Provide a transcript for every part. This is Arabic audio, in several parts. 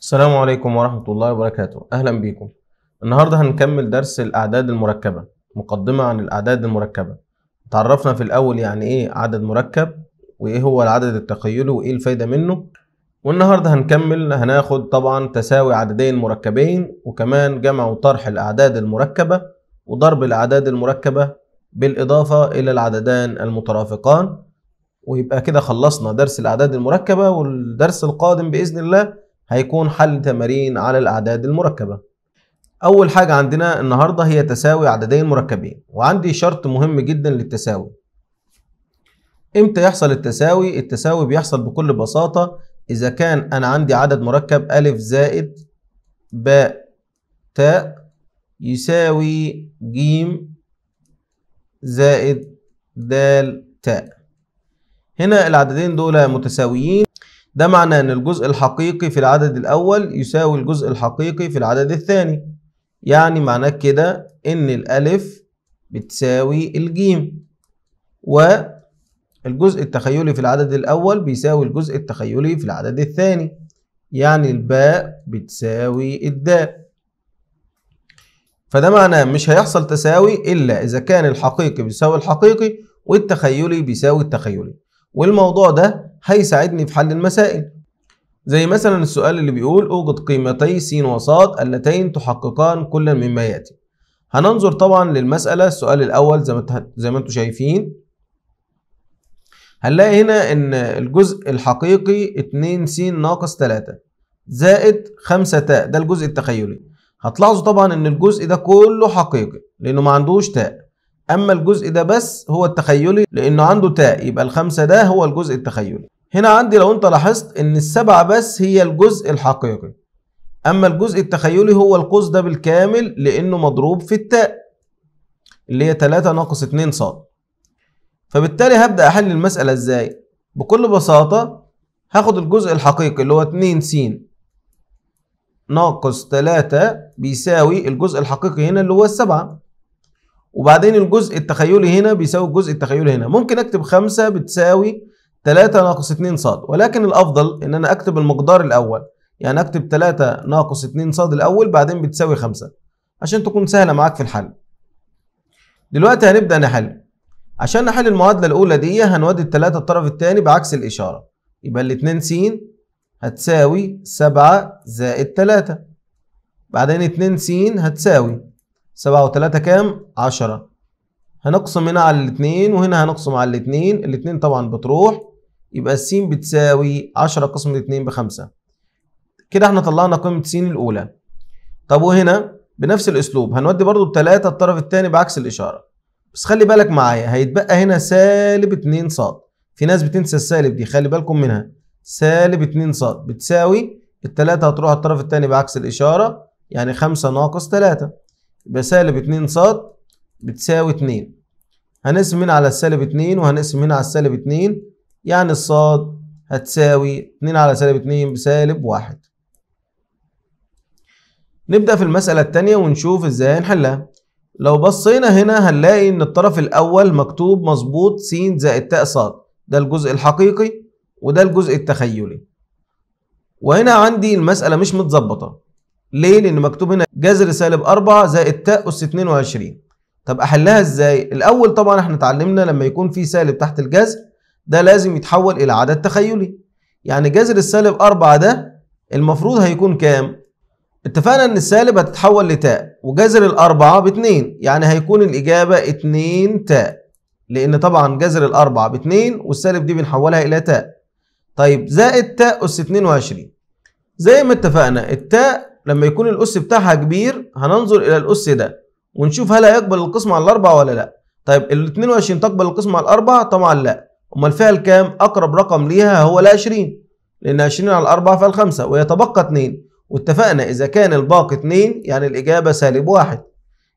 السلام عليكم ورحمة الله وبركاته أهلا بيكم النهاردة هنكمل درس الأعداد المركبة مقدمة عن الأعداد المركبة تعرفنا في الأول يعني إيه عدد مركب وإيه هو العدد التقيلي وإيه الفايدة منه والنهاردة هنكمل هناخد طبعا تساوي عددين مركبين وكمان جمع وطرح الأعداد المركبة وضرب الأعداد المركبة بالإضافة إلى العددان المترافقان ويبقى كده خلصنا درس الأعداد المركبة والدرس القادم بإذن الله هيكون حل تمارين على الأعداد المركبة أول حاجة عندنا النهاردة هي تساوي عددين مركبين وعندي شرط مهم جدا للتساوي إمتى يحصل التساوي؟ التساوي بيحصل بكل بساطة إذا كان أنا عندي عدد مركب أ زائد ب تاء يساوي ج زائد د تاء هنا العددين دول متساويين ده معناه ان الجزء الحقيقي في العدد الاول يساوي الجزء الحقيقي في العدد الثاني يعني معناه كده ان الالف بتساوي الجيم والجزء التخيلي في العدد الاول بيساوي الجزء التخيلي في العدد الثاني يعني الباء بتساوي الدال فده معناه مش هيحصل تساوي إلا إذا كان الحقيقي بيساوي الحقيقي والتخيلي بيساوي التخيلي والموضوع ده هيساعدني في حل المسائل زي مثلا السؤال اللي بيقول اوجد قيمتي س وص اللتين تحققان كل مما ياتي هننظر طبعا للمسألة السؤال الأول زي ما زي ما انتم شايفين هنلاقي هنا إن الجزء الحقيقي 2 س ناقص 3 زائد 5 تاء ده الجزء التخيلي هتلاحظوا طبعا إن الجزء ده كله حقيقي لأنه ما عندوش تاء أما الجزء ده بس هو التخيلي لأنه عنده تاء يبقى الخمسة ده هو الجزء التخيلي هنا عندي لو انت لاحظت ان السبعة بس هي الجزء الحقيقي اما الجزء التخيلي هو القوس ده بالكامل لانه مضروب في التاء اللي هي 3 ناقص 2 ص فبالتالي هبدأ احل المسألة ازاي بكل بساطة هاخد الجزء الحقيقي اللي هو 2 س ناقص 3 بيساوي الجزء الحقيقي هنا اللي هو السبعة وبعدين الجزء التخيلي هنا بيساوي الجزء التخيلي هنا ممكن اكتب 5 بتساوي 3 ناقص 2 ص ولكن الأفضل إن أنا أكتب المقدار الأول يعني أكتب 3 ناقص 2 ص الأول بعدين بتساوي 5 عشان تكون سهلة معاك في الحل دلوقتي هنبدأ نحل عشان نحل المعادلة الأولى دي هنودي 3 الطرف الثاني بعكس الإشارة يبقى ال 2 س هتساوي 7 زائد 3 بعدين 2 س هتساوي 7 و3 كام؟ 10 هنقسم هنا على الاثنين وهنا هنقسم على الاثنين الاثنين طبعا بتروح يبقى س بتساوي 10 قسم 2 ب 5 كده احنا طلعنا قيمة س الأولى طب وهنا بنفس الأسلوب هنودي برضو بتلاتة الطرف الثاني بعكس الإشارة بس خلي بالك معايا هيتبقى هنا سالب 2 ص في ناس بتنسى السالب دي خلي بالكم منها سالب 2 ص بتساوي التلاتة هتروح الطرف الثاني بعكس الإشارة يعني 5 ناقص 3 يبقى سالب 2 ص بتساوي 2 هنقسم هنا على السالب 2 وهنقسم هنا على السالب 2 يعني الصاد هتساوي 2 على سالب 2 بسالب 1 نبدأ في المسألة التانية ونشوف ازاي هنحلها لو بصينا هنا هنلاقي ان الطرف الاول مكتوب مظبوط س زائد تاء ص ده الجزء الحقيقي وده الجزء التخيلي وهنا عندي المسألة مش متظبطة ليه؟ لأن مكتوب هنا جذر سالب 4 زائد تاء أس 22 طب أحلها إزاي؟ الأول طبعا احنا اتعلمنا لما يكون في سالب تحت الجذر ده لازم يتحول إلى عدد تخيلي يعني جذر السالب 4 ده المفروض هيكون كام؟ اتفقنا ان السالب هتتحول لتاء وجذر الأربعة باتنين يعني هيكون الإجابة اتنين تاء لأن طبعا جذر الأربعة باتنين والسالب دي بنحولها إلى تاء طيب زائد تاء أس 22 زي ما اتفقنا التاء لما يكون الأس بتاعها كبير هننظر إلى الأس ده ونشوف هل هيقبل القسمة على الأربعة ولا لأ طيب ال 22 تقبل القسمة على الأربعة؟ طبعا لأ امال فعل الكام؟ اقرب رقم ليها هو ال 20 لان 20 على 4 فال 5 ويتبقى 2 واتفقنا اذا كان الباقي 2 يعني الاجابه سالب 1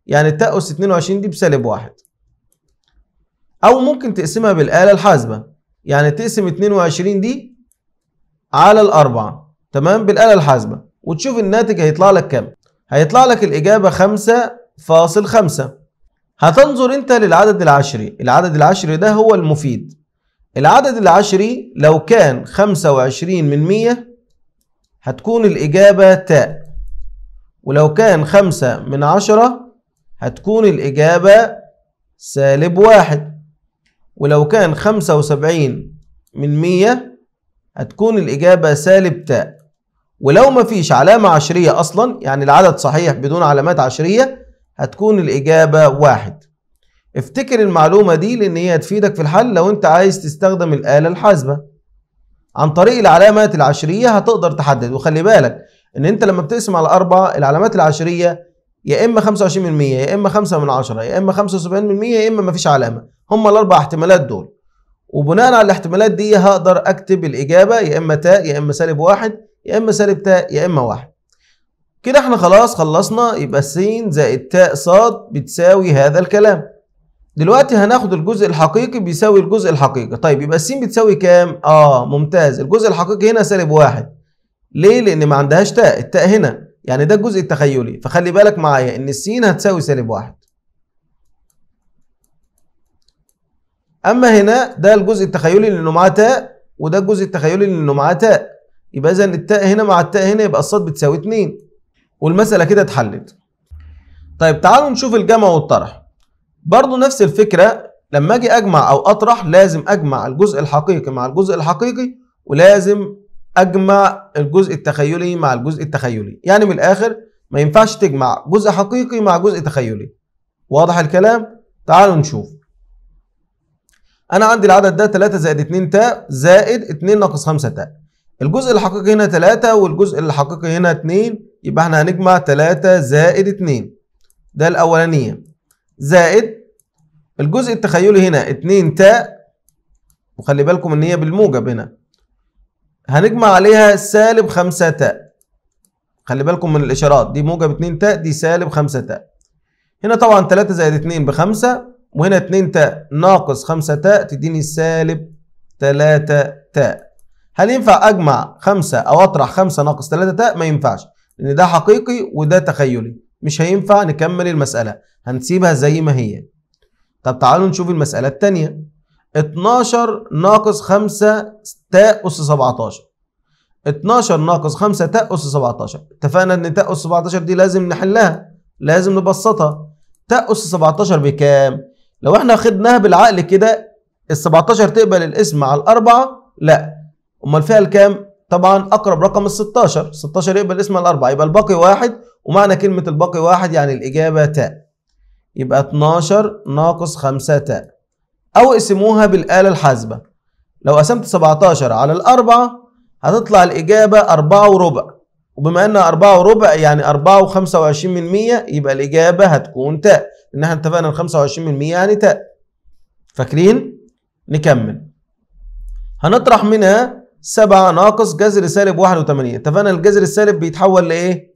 يعني التأس 22 دي بسالب 1 او ممكن تقسمها بالاله الحاسبه يعني تقسم 22 دي على الأربعة تمام بالآلة الحاسبة وتشوف الناتج هيطلع لك كام هيطلع لك الإجابة خمسة فاصل خمسة هتنظر أنت للعدد العشري العدد العشري ده هو المفيد العدد العشري لو كان 25 من 100 هتكون الإجابة تاء ولو كان 5 من 10 هتكون الإجابة سالب واحد ولو كان 75 من 100 هتكون الإجابة سالب تاء ولو ما فيش علامة عشرية أصلا يعني العدد صحيح بدون علامات عشرية هتكون الإجابة واحد افتكر المعلومة دي لأن هي هتفيدك في الحل لو أنت عايز تستخدم الآلة الحاسبة عن طريق العلامات العشرية هتقدر تحدد وخلي بالك إن أنت لما بتقسم على أربعة العلامات العشرية يا إما 25% يا إما 5 من 10 يا إما 75% يا إما مفيش علامة هما الأربع احتمالات دول وبناء على الاحتمالات دي هقدر أكتب الإجابة يا إما تاء يا إما سالب واحد يا إما سالب تاء يا إما واحد كده احنا خلاص خلصنا يبقى س زائد تاء ص بتساوي هذا الكلام دلوقتي هناخد الجزء الحقيقي بيساوي الجزء الحقيقي طيب يبقى السين بتساوي كام اه ممتاز الجزء الحقيقي هنا سالب واحد ليه لان ما عندهاش تاء التاء هنا يعني ده الجزء التخيلي فخلي بالك معايا ان السين هتساوي سالب واحد اما هنا ده الجزء التخيلي لانه معاه تاء وده الجزء التخيلي لانه معاه تاء يبقى اذا التاء هنا مع التاء هنا يبقى الصاد بتساوي 2 والمساله كده اتحلت طيب تعالوا نشوف الجمع والطرح برضو نفس الفكرة لما أجي أجمع أو أطرح لازم أجمع الجزء الحقيقي مع الجزء الحقيقي ولازم أجمع الجزء التخيلي مع الجزء التخيلي يعني من الآخر ما ينفعش تجمع جزء حقيقي مع جزء تخيلي واضح الكلام؟ تعالوا نشوف أنا عندي العدد ده 3 زائد 2 تاء زائد 2 ناقص 5 تاء الجزء الحقيقي هنا 3 والجزء الحقيقي هنا 2 يبقى احنا هنجمع 3 زائد 2 ده الأولانية زائد الجزء التخيلي هنا 2 تاء وخلي بالكم ان هي بالموجب هنا هنجمع عليها سالب 5 تاء خلي بالكم من الاشارات دي موجب 2 تاء دي سالب 5 تاء هنا طبعا 3 زائد 2 ب 5 وهنا 2 تاء ناقص 5 تاء تديني سالب 3 تاء هل ينفع اجمع 5 او اطرح 5 ناقص 3 تاء ما ينفعش لان ده حقيقي وده تخيلي مش هينفع نكمل المسألة هنسيبها زي ما هي طب تعالوا نشوف المسألة التانية 12 ناقص 5 تاء أس 17 12 ناقص 5 تاء أس 17 اتفقنا إن تاء أس 17 دي لازم نحلها لازم نبسطها تاء أس 17 بكام؟ لو احنا خدناها بالعقل كده ال 17 تقبل الاسم مع الأربعة؟ لأ أمال فيها الكام؟ طبعا اقرب رقم ال16 16 يقبل اسم الاربعه يبقى الباقي واحد ومعنى كلمه الباقي واحد يعني الاجابه تاء يبقى 12 ناقص 5 تاء او اقسموها بالاله الحاسبه لو قسمت 17 على الاربعه هتطلع الاجابه 4 وربع وبما انها 4 وربع يعني 4 و25 يبقى الاجابه هتكون تاء لان احنا اتفقنا ان 25 يعني تاء فاكرين نكمل هنطرح منها 7 ناقص جذر سالب 81 اتفقنا الجذر السالب بيتحول لايه؟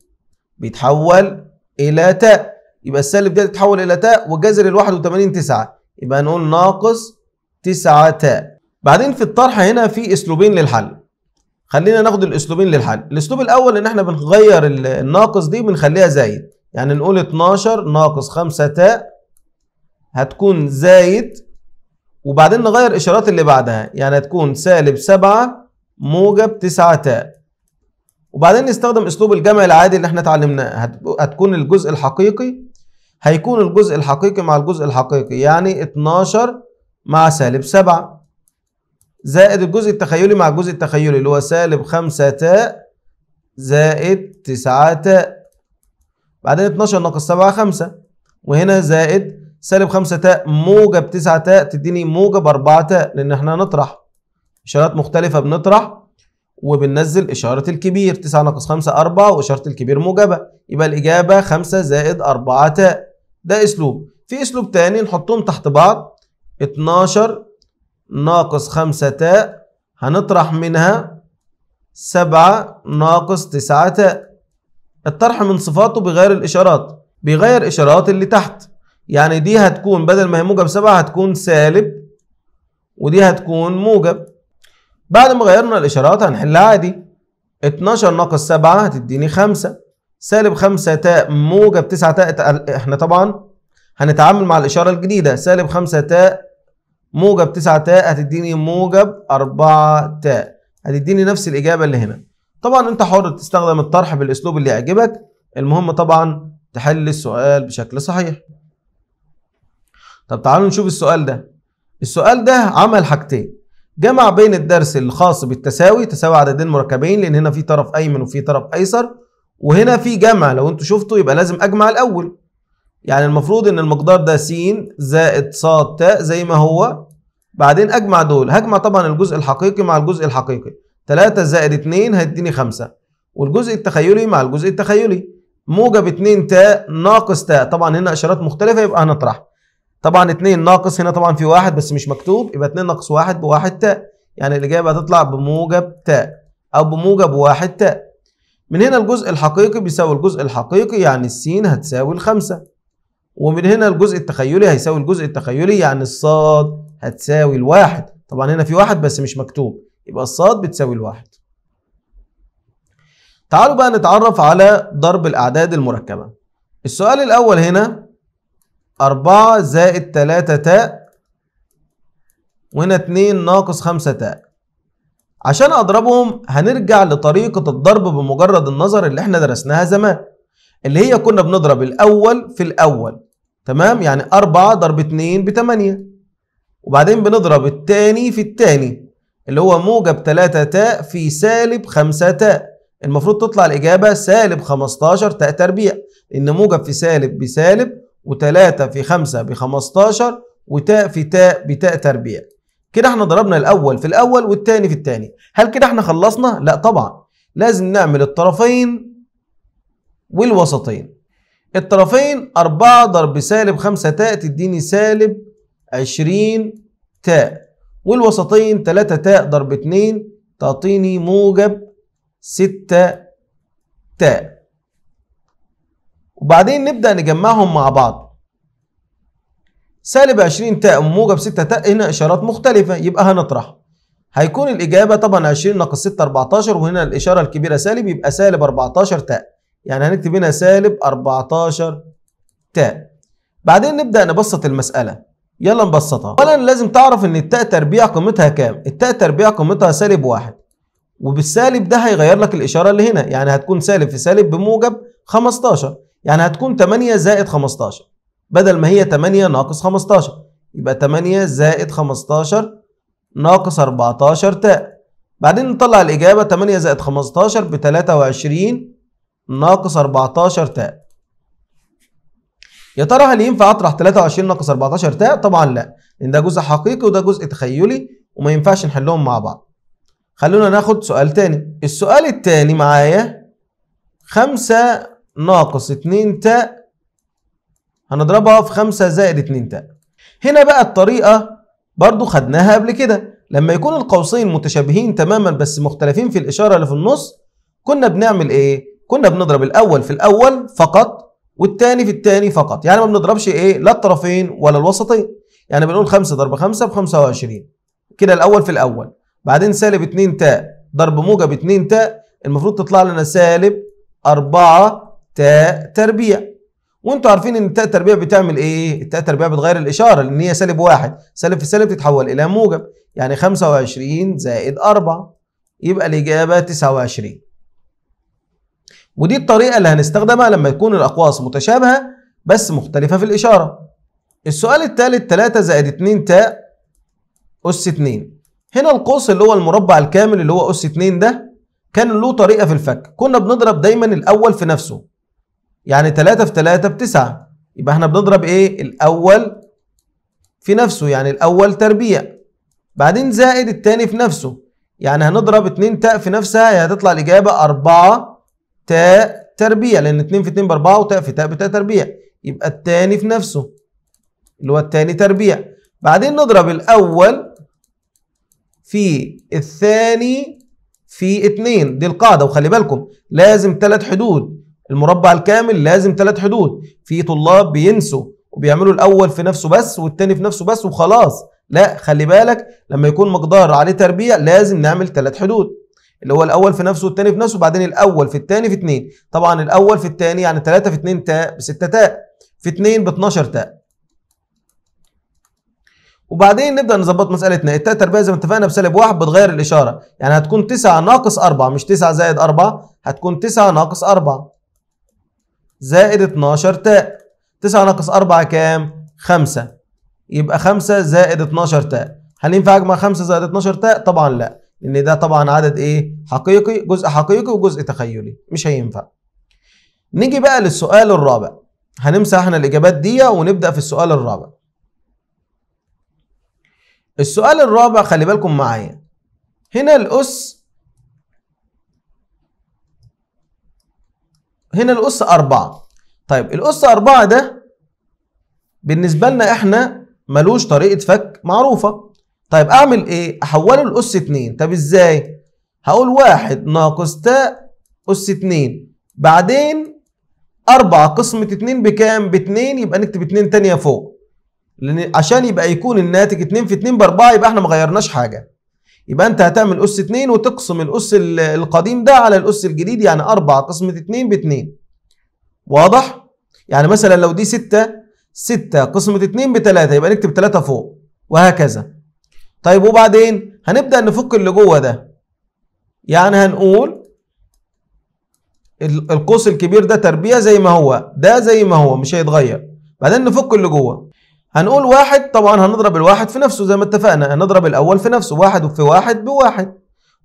بيتحول الى تاء يبقى السالب ده يتحول الى تاء وجذر ال 81 9 يبقى نقول ناقص 9 تاء بعدين في الطرح هنا في اسلوبين للحل خلينا ناخد الاسلوبين للحل الاسلوب الاول ان احنا بنغير الناقص دي بنخليها زايد يعني نقول 12 ناقص 5 تاء هتكون زايد وبعدين نغير الاشارات اللي بعدها يعني هتكون سالب 7 موجب تسعة تاء وبعدين نستخدم اسلوب الجمع العادي اللي احنا اتعلمناه هتكون الجزء الحقيقي هيكون الجزء الحقيقي مع الجزء الحقيقي يعني 12 مع سالب 7 زائد الجزء التخيلي مع الجزء التخيلي اللي هو سالب 5 تاء زائد 9 تاء بعدين 12 ناقص 7 5 وهنا زائد سالب 5 تاء موجب 9 تاء تديني موجب 4 تاء لان احنا هنطرح اشارات مختلفه بنطرح وبننزل اشاره الكبير 9 ناقص 5 4 واشاره الكبير موجبه يبقى الاجابه 5 زائد 4 تاء ده اسلوب في اسلوب تاني نحطهم تحت بعض 12 ناقص 5 تاء هنطرح منها 7 ناقص 9 تاء الطرح من صفاته بغير الاشارات بيغير اشارات اللي تحت يعني دي هتكون بدل ما هي موجب 7 هتكون سالب ودي هتكون موجب بعد ما غيرنا الإشارات هنحلها عادي 12 ناقص 7 هتديني 5 سالب 5 تاء موجب 9 تاء احنا طبعا هنتعامل مع الإشارة الجديدة سالب 5 تاء موجب 9 تاء هتديني موجب 4 تاء هتديني نفس الإجابة اللي هنا طبعا أنت حر تستخدم الطرح بالأسلوب اللي يعجبك المهم طبعا تحل السؤال بشكل صحيح طب تعالوا نشوف السؤال ده السؤال ده عمل حاجتين جمع بين الدرس الخاص بالتساوي تساوي عددين مركبين لان هنا في طرف ايمن وفي طرف ايسر وهنا في جمع لو انتم شفتوا يبقى لازم اجمع الاول يعني المفروض ان المقدار ده س زائد ص تاء زي ما هو بعدين اجمع دول هجمع طبعا الجزء الحقيقي مع الجزء الحقيقي 3 زائد 2 هيديني 5 والجزء التخيلي مع الجزء التخيلي موجب 2 تاء ناقص تاء طبعا هنا اشارات مختلفه يبقى هنطرحها طبعا 2 ناقص هنا طبعا في واحد بس مش مكتوب يبقى 2 ناقص واحد بواحد تاء يعني الإجابة هتطلع بموجب تاء أو بموجب واحد تاء من هنا الجزء الحقيقي بيساوي الجزء الحقيقي يعني السين هتساوي الخمسة ومن هنا الجزء التخيلي هيساوي الجزء التخيلي يعني الصاد هتساوي الواحد طبعا هنا في واحد بس مش مكتوب يبقى الصاد بتساوي الواحد تعالوا بقى نتعرف على ضرب الأعداد المركبة السؤال الأول هنا 4 زائد 3 تاء وهنا 2 ناقص 5 تاء عشان اضربهم هنرجع لطريقة الضرب بمجرد النظر اللي احنا درسناها زمان اللي هي كنا بنضرب الاول في الاول تمام يعني 4 ضرب 2 ب 8 وبعدين بنضرب التاني في التاني اللي هو موجب 3 تاء في سالب 5 تاء المفروض تطلع الإجابة سالب 15 تاء تربيع لأن موجب في سالب بسالب وتلاتة في خمسة بخمستاشر وتاء في تاء بتاء تربيع كده احنا ضربنا الأول في الأول والتاني في التاني هل كده احنا خلصنا؟ لا طبعا لازم نعمل الطرفين والوسطين الطرفين أربعة ضرب سالب خمسة تاء تديني سالب عشرين تاء والوسطين تلاتة تاء ضرب اتنين تعطيني موجب ستة تاء وبعدين نبدأ نجمعهم مع بعض سالب 20 تاء موجب 6 تاء هنا إشارات مختلفة يبقى هنطرح هيكون الإجابة طبعا 20 ناقص 6 14 وهنا الإشارة الكبيرة سالب يبقى سالب 14 تاء يعني هنكتب هنا سالب 14 تاء بعدين نبدأ نبسط المسألة يلا نبسطها اولا لازم تعرف ان التاء تربيع قيمتها كام التاء تربيع قيمتها سالب 1 وبالسالب ده هيغير لك الاشاره اللي هنا يعني هتكون سالب في سالب بموجب 15 يعني هتكون 8 زائد 15 بدل ما هي 8 ناقص 15 يبقى 8 زائد 15 ناقص 14 تاء بعدين نطلع الإجابة 8 زائد 15 ب 23 ناقص 14 تاء يا ترى هل ينفع أطرح 23 ناقص 14 تاء؟ طبعا لا لأن ده جزء حقيقي وده جزء تخيلي وما ينفعش نحلهم مع بعض خلونا ناخد سؤال تاني السؤال التاني معايا 5 ناقص 2 تاء هنضربها في 5 زائد 2 تاء هنا بقى الطريقة برضو خدناها قبل كده لما يكون القوسين متشابهين تماما بس مختلفين في الإشارة اللي في النص كنا بنعمل إيه؟ كنا بنضرب الأول في الأول فقط والتاني في التاني فقط يعني ما بنضربش إيه؟ لا الطرفين ولا الوسطين يعني بنقول 5 ضرب 5 ب 25 كده الأول في الأول بعدين سالب 2 تاء ضرب موجب 2 تاء المفروض تطلع لنا سالب 4 تاء تربيع وانتوا عارفين ان التاء التربيع بتعمل ايه؟ التاء التربيع بتغير الاشاره لان هي سالب واحد، سالب في سالب تتحول الى موجب، يعني 25 زائد 4 يبقى الاجابه 29. ودي الطريقه اللي هنستخدمها لما تكون الاقواس متشابهه بس مختلفه في الاشاره. السؤال الثالث 3 زائد 2 تاء اس 2. هنا القوس اللي هو المربع الكامل اللي هو اس 2 ده كان له طريقه في الفك، كنا بنضرب دايما الاول في نفسه، يعني 3 في 3 ب 9 يبقى احنا بنضرب ايه الاول في نفسه يعني الاول تربيع بعدين زائد الثاني في نفسه يعني هنضرب 2 تاء في نفسها هي هتطلع الاجابه 4 تاء تربيع لان 2 في 2 ب 4 وتاء في تاء بتاء تربيع يبقى الثاني في نفسه اللي هو الثاني تربيع بعدين نضرب الاول في الثاني في 2 دي القاعده وخلي بالكم لازم ثلاث حدود المربع الكامل لازم ثلاث حدود في طلاب بينسوا وبيعملوا الاول في نفسه بس والثاني في نفسه بس وخلاص لا خلي بالك لما يكون مقدار عليه تربيع لازم نعمل ثلاث حدود اللي هو الاول في نفسه والثاني في نفسه وبعدين الاول في الثاني في اتنين طبعا الاول في الثاني يعني 3 في 2 تاء ب 6 تاء في 2 ب 12 تاء وبعدين نبدا نظبط مسالتنا التاء تربيع زي ما اتفقنا بسالب واحد بتغير الاشاره يعني هتكون 9 ناقص 4 مش 9 زائد 4 هتكون 9 ناقص 4 زائد 12 تاء 9 ناقص 4 كام 5 يبقى 5 زائد 12 تاء هل ينفع اجمع 5 زائد 12 تاء طبعا لا لان ده طبعا عدد ايه حقيقي جزء حقيقي وجزء تخيلي مش هينفع نيجي بقى للسؤال الرابع هنمسح احنا الاجابات دي ونبدا في السؤال الرابع السؤال الرابع خلي بالكم معايا هنا الاس هنا الأس أربعة طيب الأس أربعة ده بالنسبة لنا إحنا ملوش طريقة فك معروفة طيب أعمل إيه؟ أحوله لأس اتنين طب إزاي؟ هقول واحد ناقص تاء أس اتنين بعدين أربعة قسمة اتنين بكام؟ باتنين يبقى نكتب اتنين تانية فوق لأن عشان يبقى يكون الناتج اتنين في اتنين بأربعة يبقى إحنا مغيرناش حاجة يبقى انت هتعمل اس 2 وتقسم الاس القديم ده على الاس الجديد يعني 4 قسمة 2 ب 2 واضح؟ يعني مثلا لو دي 6 6 قسمة 2 ب 3 يبقى نكتب 3 فوق وهكذا طيب وبعدين هنبدأ نفك اللي جوه ده يعني هنقول القوس الكبير ده تربيع زي ما هو ده زي ما هو مش هيتغير بعدين نفك اللي جوه هنقول واحد طبعا هنضرب الواحد في نفسه زي ما اتفقنا هنضرب الأول في نفسه واحد في واحد بواحد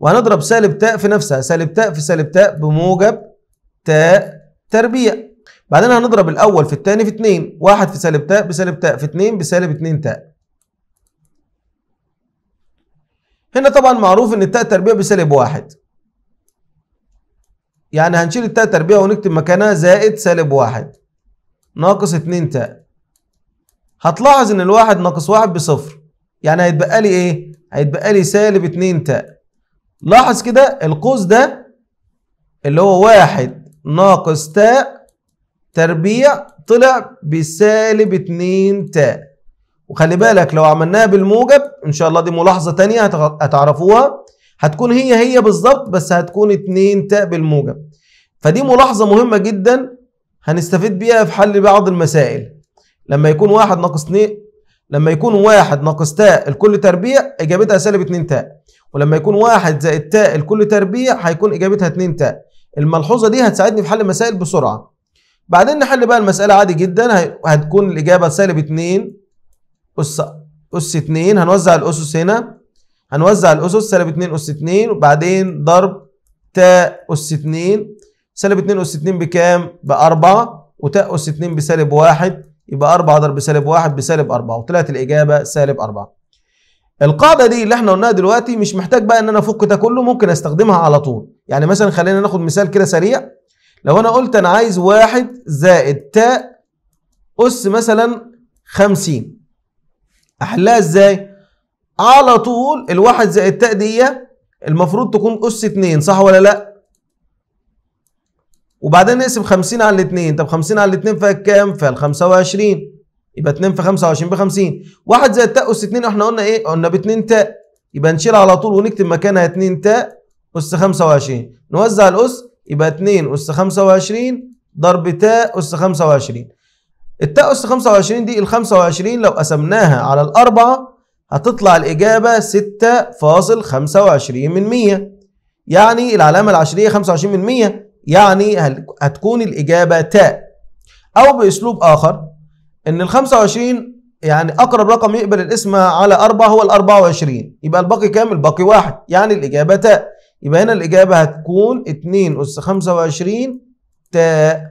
وهنضرب سالب تاء في نفسها سالب تاء في سالب تاء بموجب تاء تربيع بعدين هنضرب الأول في الثاني في اتنين واحد في سالب تاء بسالب تاء في اتنين بسالب اتنين تاء هنا طبعا معروف ان التاء تربيع بسالب واحد يعني هنشيل التاء تربيع ونكتب مكانها زائد سالب واحد ناقص اتنين تاء هتلاحظ ان الواحد ناقص واحد بصفر يعني هيتبقى لي ايه هيتبقى لي سالب 2 تاء لاحظ كده القوس ده اللي هو واحد ناقص تاء تربيع طلع بسالب 2 تاء وخلي بالك لو عملناها بالموجب ان شاء الله دي ملاحظه تانية هتعرفوها هتكون هي هي بالظبط بس هتكون 2 تاء بالموجب فدي ملاحظه مهمه جدا هنستفيد بيها في حل بعض المسائل لما يكون واحد ناقص اتنين لما يكون واحد ناقص تاء الكل تربيع اجابتها سالب اتنين تاء ولما يكون واحد زائد تاء الكل تربيع هيكون اجابتها اتنين تاء الملحوظه دي هتساعدني في حل المسائل بسرعه بعدين نحل بقى المساله عادي جدا هتكون الاجابه سالب اتنين اس اس اتنين هنوزع الاسس هنا هنوزع الاسس سالب اتنين اس اتنين وبعدين ضرب تاء اس اتنين سالب اتنين اس اتنين بكام؟ باربعه وتاء اس اتنين بسالب واحد يبقى 4 ضرب سالب 1 بسالب 4 وطلعت الاجابه سالب 4 القاعده دي اللي احنا قلناها دلوقتي مش محتاج بقى ان انا افك ده كله ممكن استخدمها على طول يعني مثلا خلينا ناخد مثال كده سريع لو انا قلت انا عايز 1 زائد تاء اس مثلا 50 احلها ازاي على طول الواحد زائد تاء دي المفروض تكون اس 2 صح ولا لا وبعدين نقسم 50 على 2 طب 50 على 2 فيها كام؟ فيها 25 يبقى 2 في 25 ب 50 1 زائد تاء اس 2 احنا قلنا ايه؟ قلنا ب 2 تاء يبقى نشيل على طول ونكتب مكانها 2 تاء اس 25 نوزع الاس يبقى 2 اس 25 ضرب تاء اس 25 التاء اس 25 دي ال 25 لو قسمناها على الأربعة هتطلع الإجابة 6.25 من 100 يعني العلامة العشرية 25 من 100 يعني هتكون الإجابة تاء أو بأسلوب آخر إن ال 25 يعني أقرب رقم يقبل الاسم على 4 هو ال 24 يبقى الباقي كام؟ الباقي واحد يعني الإجابة تاء يبقى هنا الإجابة هتكون 2 أس 25 تاء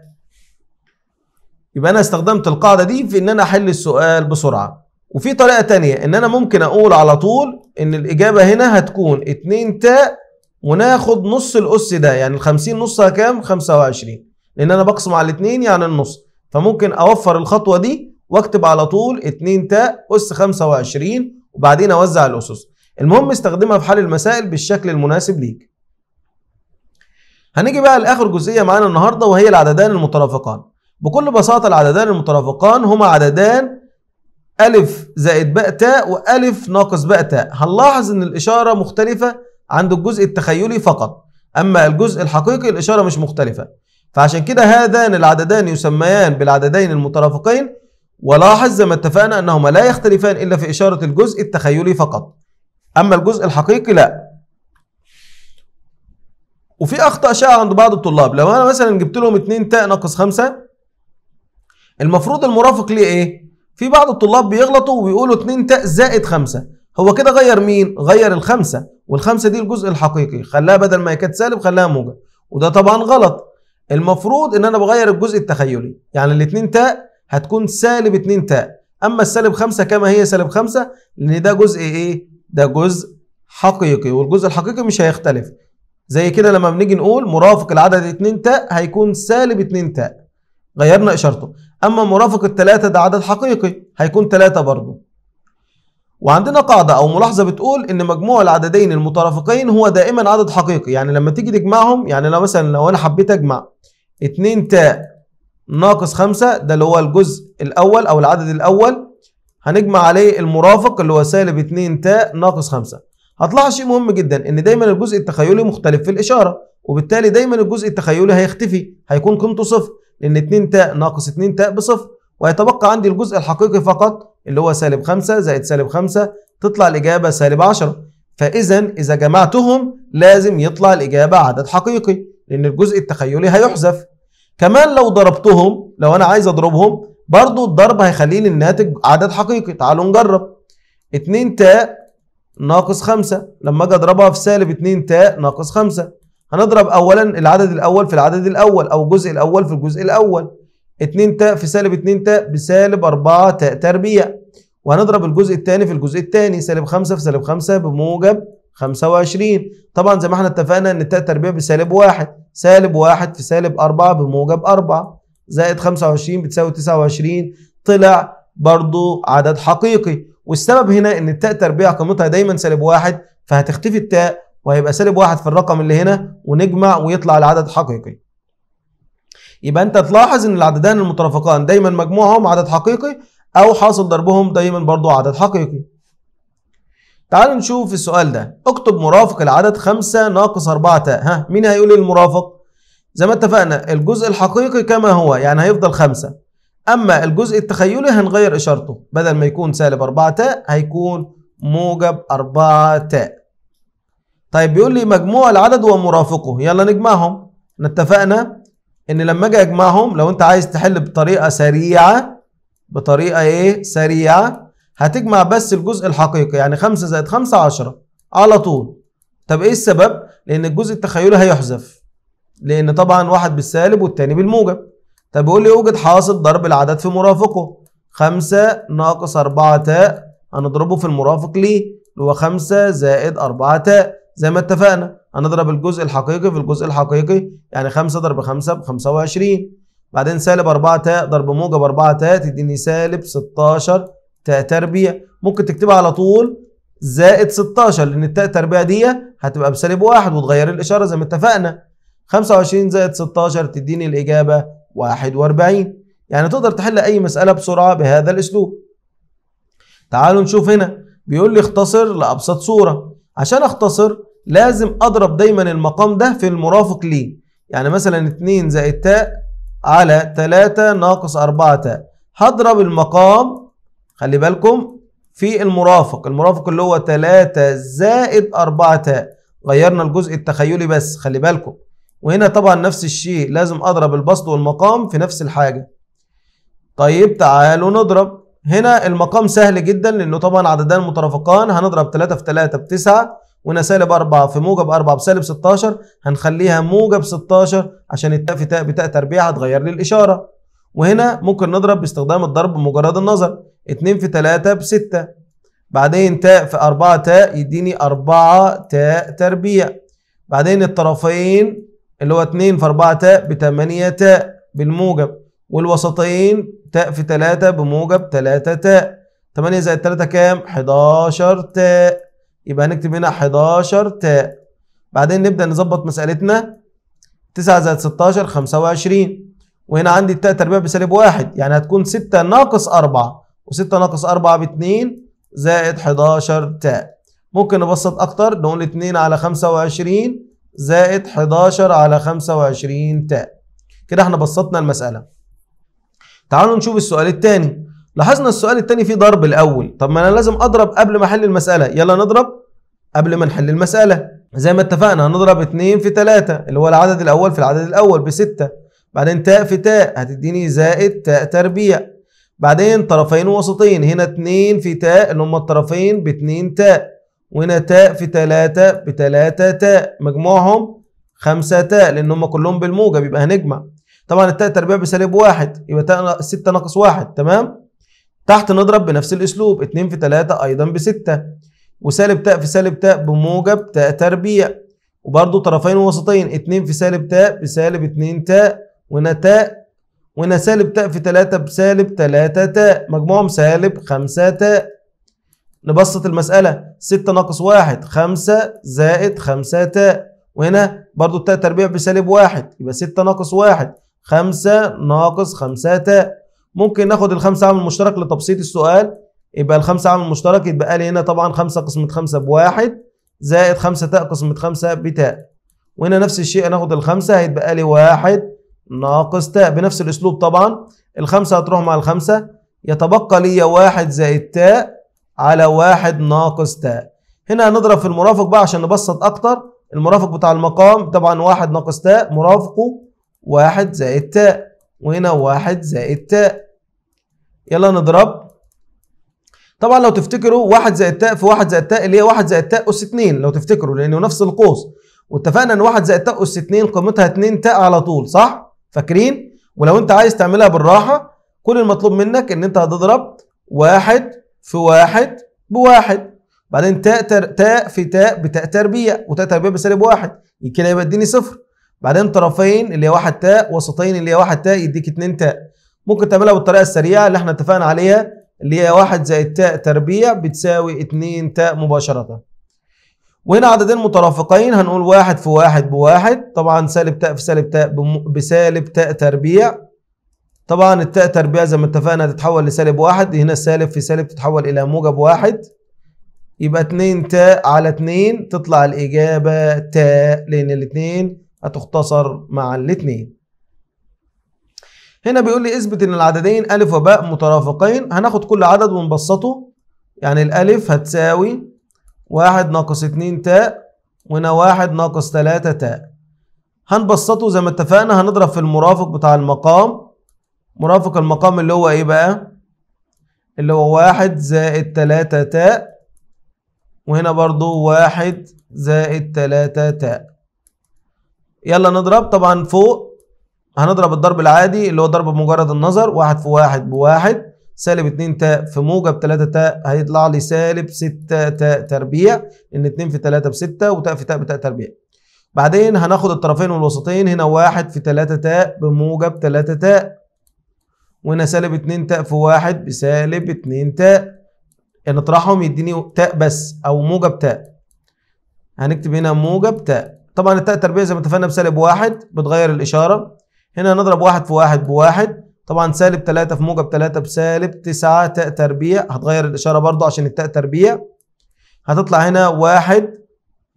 يبقى أنا استخدمت القاعدة دي في إن أنا أحل السؤال بسرعة وفي طريقة تانية إن أنا ممكن أقول على طول إن الإجابة هنا هتكون 2 تاء وناخد نص الاس ده يعني ال 50 نصها كام 25 لان انا بقسم على الاثنين يعني النص فممكن اوفر الخطوه دي واكتب على طول 2 تاء اس 25 وبعدين اوزع الاسس المهم استخدمها في حل المسائل بالشكل المناسب ليك هنيجي بقى لاخر جزئيه معانا النهارده وهي العددان المترافقان بكل بساطه العددان المترافقان هما عددان ا زائد ب تاء وألف ناقص ب تاء هنلاحظ إن الإشارة مختلفة عند الجزء التخيلي فقط أما الجزء الحقيقي الإشارة مش مختلفة فعشان كده هذان العددان يسميان بالعددين المترافقين ولاحظ زي ما اتفقنا أنهما لا يختلفان إلا في إشارة الجزء التخيلي فقط أما الجزء الحقيقي لا وفي أخطاء شائعة عند بعض الطلاب لو أنا مثلا جبت لهم 2 تاء ناقص 5 المفروض المرافق ليه إيه؟ في بعض الطلاب بيغلطوا وبيقولوا 2 تاء زائد 5 هو كده غير مين؟ غير الخمسة والخمسة دي الجزء الحقيقي خلاها بدل ما هي كانت سالب خلاها موجب وده طبعا غلط المفروض ان انا بغير الجزء التخيلي يعني الاتنين تاء هتكون سالب اتنين تاء اما السالب خمسة كما هي سالب خمسة لان ده جزء ايه؟ ده جزء حقيقي والجزء الحقيقي مش هيختلف زي كده لما بنيجي نقول مرافق العدد 2 تاء هيكون سالب 2 تاء غيرنا اشارته اما مرافق التلاتة ده عدد حقيقي هيكون تلاتة برضه وعندنا قاعدة أو ملاحظة بتقول إن مجموع العددين المترافقين هو دائما عدد حقيقي يعني لما تيجي تجمعهم يعني لو مثلا لو أنا حبيت أجمع 2 تاء ناقص 5 ده اللي هو الجزء الأول أو العدد الأول هنجمع عليه المرافق اللي هو سالب 2 تاء ناقص 5 هتلاحظ شيء مهم جدا إن دايما الجزء التخيلي مختلف في الإشارة وبالتالي دايما الجزء التخيلي هيختفي هيكون قيمته صفر لأن 2 تاء ناقص 2 تاء بصفر وهيتبقى عندي الجزء الحقيقي فقط اللي هو سالب 5 زائد سالب 5 تطلع الإجابة سالب 10 فإذا إذا جمعتهم لازم يطلع الإجابة عدد حقيقي لأن الجزء التخيلي هيحذف كمان لو ضربتهم لو أنا عايز أضربهم برضو الضرب هيخلي لي الناتج عدد حقيقي تعالوا نجرب 2 تاء ناقص 5 لما أجي أضربها في سالب 2 تاء ناقص 5 هنضرب أولا العدد الأول في العدد الأول أو الجزء الأول في الجزء الأول 2 تاء في سالب 2 تاء بسالب 4 تاء تربيع وهنضرب الجزء الثاني في الجزء الثاني سالب 5 في سالب 5 بموجب 25 طبعا زي ما احنا اتفقنا ان التاء تربيع بسالب 1 سالب 1 في سالب 4 بموجب 4 زائد 25 بتساوي 29 طلع برضو عدد حقيقي والسبب هنا ان التاء تربيع قيمتها دايما سالب 1 فهتختفي التاء وهيبقى سالب 1 في الرقم اللي هنا ونجمع ويطلع العدد حقيقي يبقى انت تلاحظ ان العددان المترافقان دايما مجموعهم عدد حقيقي او حاصل ضربهم دايما برضو عدد حقيقي تعال نشوف السؤال ده اكتب مرافق العدد 5 ناقص 4 تاء ها مين هيقول المرافق زي ما اتفقنا الجزء الحقيقي كما هو يعني هيفضل 5 اما الجزء التخيلي هنغير اشارته بدل ما يكون سالب 4 تاء هيكون موجب 4 تاء طيب بيقول لي مجموع العدد ومرافقه يلا نجمعهم اتفقنا ان لما اجي اجمعهم لو انت عايز تحل بطريقه سريعه بطريقه ايه سريعه هتجمع بس الجزء الحقيقي يعني 5 زائد 5 10 على طول طب ايه السبب لان الجزء التخيلي هيحذف لان طبعا واحد بالسالب والتاني بالموجب طب يقول لي يوجد حاصل ضرب العدد في مرافقه 5 ناقص 4 تاء هنضربه في المرافق ليه اللي هو 5 زائد 4 تاء زي ما اتفقنا هنضرب الجزء الحقيقي في الجزء الحقيقي يعني 5 ضرب 5 ب 25 بعدين سالب 4 تاء ضرب موجب 4 تاء تديني سالب 16 تاء تربيع ممكن تكتبها على طول زائد 16 لان التاء تربيع دي هتبقى بسالب 1 وتغير الاشاره زي ما اتفقنا 25 زائد 16 تديني الاجابه 41 يعني تقدر تحل اي مساله بسرعه بهذا الاسلوب تعالوا نشوف هنا بيقول لي اختصر لابسط صوره عشان اختصر لازم اضرب دايما المقام ده في المرافق ليه يعني مثلا 2 زائد تاء على 3 ناقص 4 تاء هضرب المقام خلي بالكم في المرافق المرافق اللي هو 3 زائد 4 تاء غيرنا الجزء التخيلي بس خلي بالكم وهنا طبعا نفس الشيء لازم اضرب البسط والمقام في نفس الحاجه طيب تعالوا نضرب هنا المقام سهل جدا لانه طبعا عددان مترافقان هنضرب 3 في 3 ب 9 وهنا سالب 4 في موجب 4 بسالب 16 هنخليها موجب 16 عشان التاء في تاء بتاء تربيع هتغير لي الاشاره وهنا ممكن نضرب باستخدام الضرب بمجرد النظر 2 في 3 ب 6 بعدين تاء في 4 تاء يديني 4 تاء تربيع بعدين الطرفين اللي هو 2 في 4 تاء ب 8 تاء بالموجب والوسطين تاء في 3 بموجب 3 تاء 8 زائد 3 كام 11 تاء يبقى هنكتب هنا 11 تاء بعدين نبدا نظبط مسالتنا 9 زائد 16 25 وهنا عندي التاء تربيع بسالب واحد يعني هتكون 6 ناقص 4 و6 ناقص 4 ب 2 زائد 11 تاء ممكن نبسط اكتر نقول 2 على 25 زائد 11 على 25 تاء كده احنا بسطنا المساله تعالوا نشوف السؤال الثاني لاحظنا السؤال الثاني فيه ضرب الاول طب ما انا لازم اضرب قبل ما احل المساله يلا نضرب قبل ما نحل المساله زي ما اتفقنا هنضرب 2 في 3 اللي هو العدد الاول في العدد الاول ب 6 بعدين تاء في تاء هتديني زائد تاء تربيع بعدين طرفين وسطين هنا 2 في تاء اللي هم الطرفين ب 2 تاء وهنا تاء في 3 ب 3 تاء مجموعهم 5 تاء لان هم كلهم بالموجب يبقى هنجمع طبعا التاء تربيع بسالب واحد يبقى تاء 6 ناقص واحد تمام تحت نضرب بنفس الاسلوب 2 في 3 ايضا ب 6 وسالب تاء في سالب تاء بموجب تاء تربيع وبرده طرفين ووسطين 2 في سالب تاء بسالب 2 تاء وهنا تاء وهنا سالب تاء في 3 بسالب 3 تاء مجموعهم سالب 5 تاء نبسط المسألة 6 ناقص 1 5 زائد 5 تاء وهنا برضو التاء تربيع بسالب 1 يبقى 6 ناقص 1 5 ناقص 5 تاء ممكن ناخد الخمسة عامل مشترك لتبسيط السؤال يبقى الخمسة عامل مشترك يتبقى لي هنا طبعا خمسة قسمة خمسة بواحد زائد خمسة تاء قسمة خمسة بتاء وهنا نفس الشيء هناخد الخمسة هيتبقى لي واحد ناقص تاء بنفس الأسلوب طبعا الخمسة هتروح مع الخمسة يتبقى لي واحد زائد تاء على واحد ناقص تاء هنا هنضرب في المرافق بقى عشان نبسط أكتر المرافق بتاع المقام طبعا واحد ناقص تاء مرافقه واحد زائد تاء وهنا واحد زائد تاء يلا نضرب طبعا لو تفتكروا 1 زائد تاء في 1 زائد تاء اللي هي 1 زائد تاء أس 2 لو تفتكروا لأنه نفس القوس واتفقنا إن 1 زائد تاء أس 2 قيمتها 2 تاء على طول صح؟ فاكرين؟ ولو أنت عايز تعملها بالراحة كل المطلوب منك إن أنت هتضرب 1 في ب بواحد بعدين تاء تاء في تاء بتاء تربيع وتاء تربيع بسالب 1 كده يبقى اديني صفر بعدين طرفين اللي هي 1 تاء وسطين اللي هي 1 تاء يديك 2 تاء ممكن تعملها بالطريقه السريعه اللي احنا اتفقنا عليها اللي هي 1 زائد تاء تربيع بتساوي 2 تاء مباشره وهنا عددين مترافقين هنقول واحد في واحد بواحد طبعا سالب تاء في سالب تاء بسالب تاء تربيع طبعا التاء تربيع زي ما اتفقنا هتتحول لسالب واحد هنا السالب في سالب تتحول الى موجب واحد يبقى 2 تاء على 2 تطلع الإجابة تاء لأن الاتنين هتختصر مع الاتنين هنا بيقول لي اثبت ان العددين الف وباء مترافقين هناخد كل عدد ونبسطه يعني الالف هتساوي واحد ناقص اتنين تاء وهنا واحد ناقص تلاتة تاء هنبسطه زي ما اتفقنا هنضرب في المرافق بتاع المقام مرافق المقام اللي هو ايه بقى اللي هو واحد زائد تلاتة تاء وهنا برضو واحد زائد تلاتة تاء يلا نضرب طبعا فوق هنضرب الضرب العادي اللي هو ضرب مجرد النظر واحد في واحد بواحد سالب 2 تاء في موجب 3 تاء هيطلع لي سالب 6 تاء تربيع ان 2 في 3 بستة وتاء في تاء بتاء تربيع بعدين هناخد الطرفين والوسطين هنا واحد في 3 تاء بموجب 3 تاء وهنا سالب 2 تاء في واحد بسالب 2 تاء نطرحهم يعني اطرحهم يديني تاء بس او موجب تاء هنكتب هنا موجب تاء طبعا التاء تربيع زي ما اتفقنا بسالب واحد بتغير الاشاره هنا نضرب واحد في واحد بواحد طبعا سالب 3 في موجب 3 بسالب 9 تاء تربيع هتغير الاشاره برضو عشان التاء تربيع هتطلع هنا واحد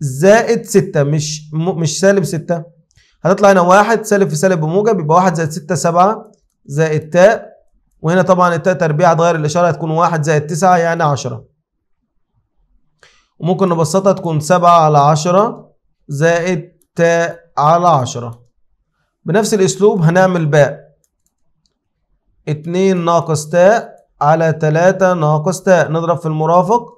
زائد 6 مش مش سالب 6 هتطلع هنا واحد سالب في سالب بموجب يبقى واحد زائد 6 7 زائد تاء وهنا طبعا التاء تربيع هتغير الاشاره هتكون واحد زائد 9 يعني 10 وممكن نبسطها تكون 7 على 10 زائد تاء على 10 بنفس الاسلوب هنعمل باء اتنين ناقص تاء على تلاتة ناقص تاء نضرب في المرافق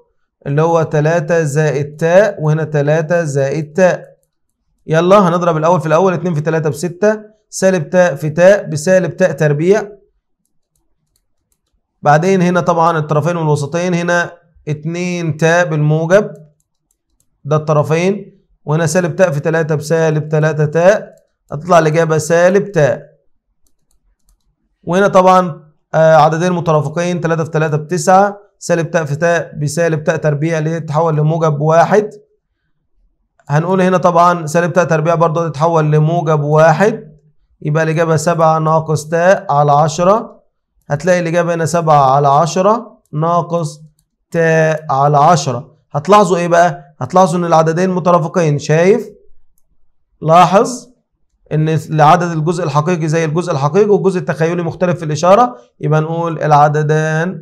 اللي هو تلاتة زائد تاء وهنا تلاتة زائد تاء يلا هنضرب الاول في الاول اتنين في تلاتة بستة سالب تاء في تاء بسالب تاء تربيع بعدين هنا طبعا الطرفين والوسطين هنا اتنين تاء بالموجب ده الطرفين وهنا سالب تاء في تلاتة بسالب تلاتة تاء هتطلع الاجابه سالب تاء وهنا طبعا آه، عددين مترافقين 3 في 3 ب 9 سالب تاء في تاء بسالب تاء تربيع اللي تتحول لموجب واحد هنقول هنا طبعا سالب تاء تربيع برضه تتحول لموجب واحد يبقى الإجابة 7 ناقص تاء على 10 هتلاقي الإجابة هنا 7 على 10 ناقص تاء على 10 هتلاحظوا إيه بقى؟ هتلاحظوا إن العددين مترافقين شايف؟ لاحظ ان العدد الجزء الحقيقي زي الجزء الحقيقي والجزء التخيلي مختلف في الاشاره يبقى نقول العددان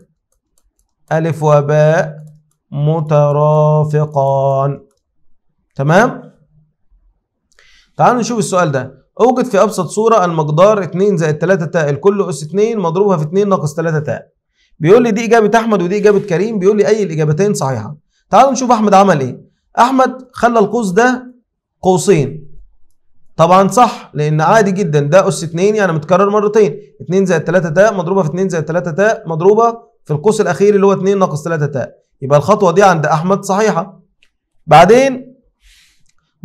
الف وباء مترافقان تمام تعالوا نشوف السؤال ده اوجد في ابسط صوره المقدار 2 زائد 3 تاء الكل اس 2 مضروبها في 2 ناقص 3 تاء بيقول لي دي اجابه احمد ودي اجابه كريم بيقول لي اي الاجابتين صحيحه تعالوا نشوف احمد عمل ايه احمد خلى القوس ده قوسين طبعا صح لان عادي جدا ده اس 2 يعني متكرر مرتين 2 زائد 3 تاء مضروبه في 2 زائد 3 تاء مضروبه في القوس الاخير اللي هو 2 ناقص 3 تاء يبقى الخطوه دي عند احمد صحيحه بعدين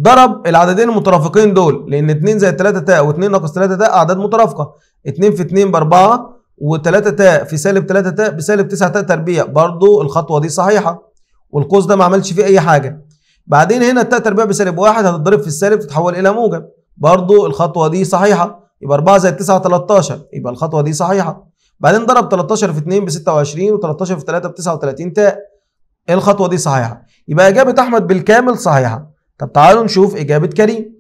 ضرب العددين المترافقين دول لان 2 زائد 3 تاء و2 ناقص 3 تاء اعداد مترافقه 2 في 2 ب 4 و3 تاء في سالب 3 تاء بسالب 9 تاء تربيع برضو الخطوه دي صحيحه والقوس ده ما عملش فيه اي حاجه بعدين هنا التاء تربيع بسالب 1 هتتضرب في السالب تتحول الى موجب برضو الخطوه دي صحيحه يبقى 4 زائد 9 13 يبقى الخطوه دي صحيحه بعدين ضرب 13 في 2 ب 26 و13 في 3 ب 39 تاء إيه الخطوه دي صحيحه يبقى اجابه احمد بالكامل صحيحه طب تعالوا نشوف اجابه كريم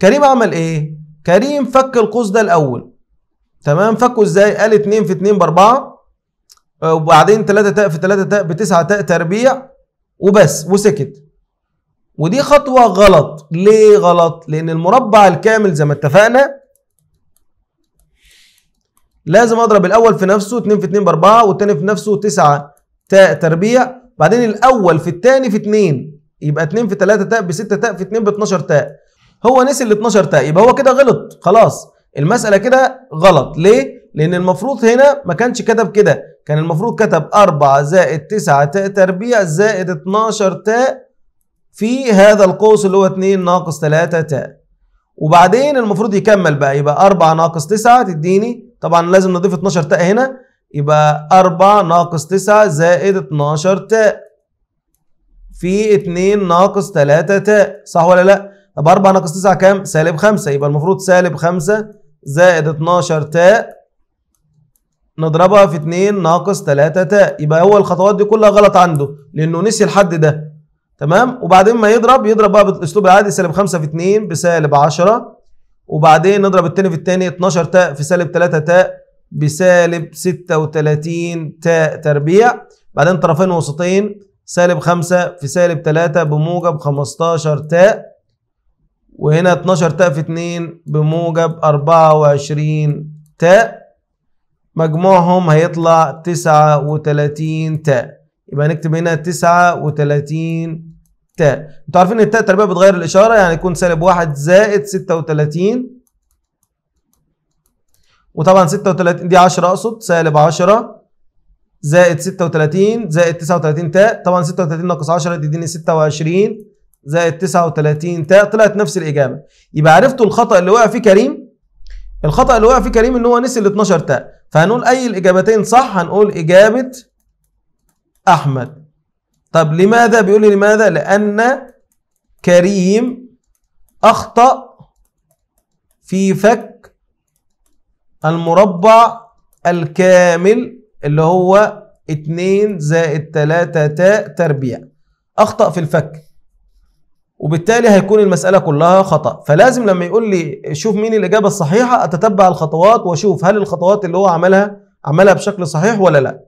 كريم عمل ايه كريم فك القوس ده الاول تمام فكه ازاي قال 2 في 2 ب 4 وبعدين 3 تاء في 3 تاء ب 9 تاء تربيع وبس وسكت ودي خطوة غلط ليه غلط لان المربع الكامل زي ما اتفقنا لازم اضرب الاول في نفسه 2 في 2 ب 4 والثاني في نفسه 9 تاء تربيع بعدين الاول في الثاني في 2 يبقى 2 في 3 تاء ب 6 تاء في 2 ب 12 تاء هو نسي ال 12 تاء يبقى هو كده غلط خلاص المسألة كده غلط ليه؟ لأن المفروض هنا ما كانش كتب كده كان المفروض كتب 4 زائد 9 تاء تربيع زائد 12 تاء في هذا القوس اللي هو 2 ناقص 3 تاء وبعدين المفروض يكمل بقى يبقى 4 ناقص 9 تديني طبعا لازم نضيف 12 تاء هنا يبقى 4 ناقص 9 زائد 12 تاء في 2 ناقص 3 تاء صح ولا لا؟ طب 4 ناقص 9 كام؟ سالب 5 يبقى المفروض سالب 5 زائد 12 تاء نضربها في 2 ناقص 3 تاء يبقى هو الخطوات دي كلها غلط عنده لانه نسي الحد ده تمام وبعدين ما يضرب يضرب بقى بالاسلوب العادي سالب 5 في 2 بسالب 10 وبعدين نضرب الثاني في الثاني 12 تاء في سالب 3 تاء بسالب 36 تاء تربيع بعدين طرفين وسطين سالب 5 في سالب 3 بموجب 15 تاء وهنا 12 تاء في 2 بموجب 24 تاء مجموعهم هيطلع 39 تاء يبقى نكتب هنا 39 تاء تاء انتوا عارفين ان التاء تربية بتغير الاشاره يعني يكون سالب واحد زائد 36 وطبعا 36 دي 10 اقصد سالب 10 زائد 36 زائد 39 تاء طبعا 36 ناقص 10 تديني 26 زائد 39 تاء طلعت نفس الاجابه يبقى عرفتوا الخطا اللي وقع فيه كريم الخطا اللي وقع فيه كريم ان هو نسي ال 12 تاء فهنقول اي الاجابتين صح هنقول اجابه احمد طب لماذا بيقول لي لماذا لأن كريم أخطأ في فك المربع الكامل اللي هو 2 زائد 3 تاء تربيع أخطأ في الفك وبالتالي هيكون المسألة كلها خطأ فلازم لما يقول لي شوف مين الإجابة الصحيحة أتتبع الخطوات وأشوف هل الخطوات اللي هو عملها عملها بشكل صحيح ولا لا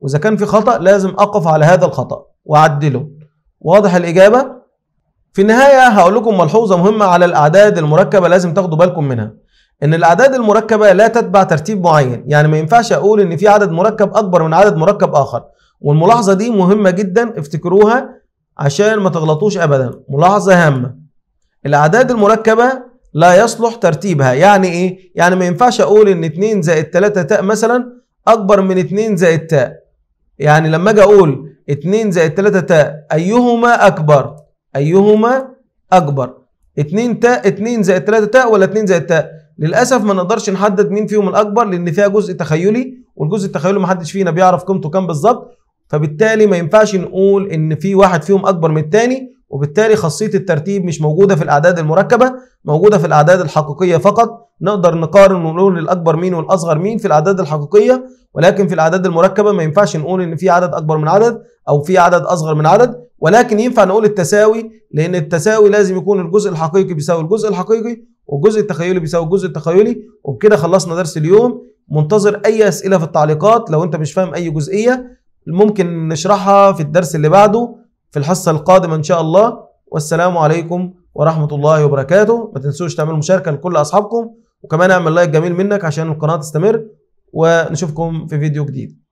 وإذا كان في خطأ لازم أقف على هذا الخطأ وعدله واضح الإجابة؟ في النهاية هقول لكم ملحوظة مهمة على الأعداد المركبة لازم تاخدوا بالكم منها إن الأعداد المركبة لا تتبع ترتيب معين يعني ما ينفعش أقول إن في عدد مركب أكبر من عدد مركب آخر والملاحظة دي مهمة جدا افتكروها عشان ما تغلطوش أبدا ملاحظة هامة الأعداد المركبة لا يصلح ترتيبها يعني ايه يعني ما ينفعش اقول ان 2 زائد 3 تاء مثلا اكبر من 2 زائد تاء يعني لما اجي اقول 2 زائد 3 تاء ايهما اكبر ايهما اكبر 2 تاء 2 زائد 3 تاء ولا 2 زائد تاء للاسف ما نقدرش نحدد مين فيهم الاكبر لان فيها جزء تخيلي والجزء التخيلي ما حدش فينا بيعرف قيمته كام بالظبط فبالتالي ما ينفعش نقول ان في واحد فيهم اكبر من الثاني وبالتالي خاصية الترتيب مش موجودة في الأعداد المركبة موجودة في الأعداد الحقيقية فقط نقدر نقارن ونقول الأكبر مين والأصغر مين في الأعداد الحقيقية ولكن في الأعداد المركبة ما ينفعش نقول إن في عدد أكبر من عدد أو في عدد أصغر من عدد ولكن ينفع نقول التساوي لأن التساوي لازم يكون الجزء الحقيقي بيساوي الجزء الحقيقي والجزء التخيلي بيساوي الجزء التخيلي وبكده خلصنا درس اليوم منتظر أي أسئلة في التعليقات لو أنت مش فاهم أي جزئية ممكن نشرحها في الدرس اللي بعده في الحصه القادمه ان شاء الله والسلام عليكم ورحمه الله وبركاته ما تنسوش تعملوا مشاركه لكل اصحابكم وكمان اعمل لايك جميل منك عشان القناه تستمر ونشوفكم في فيديو جديد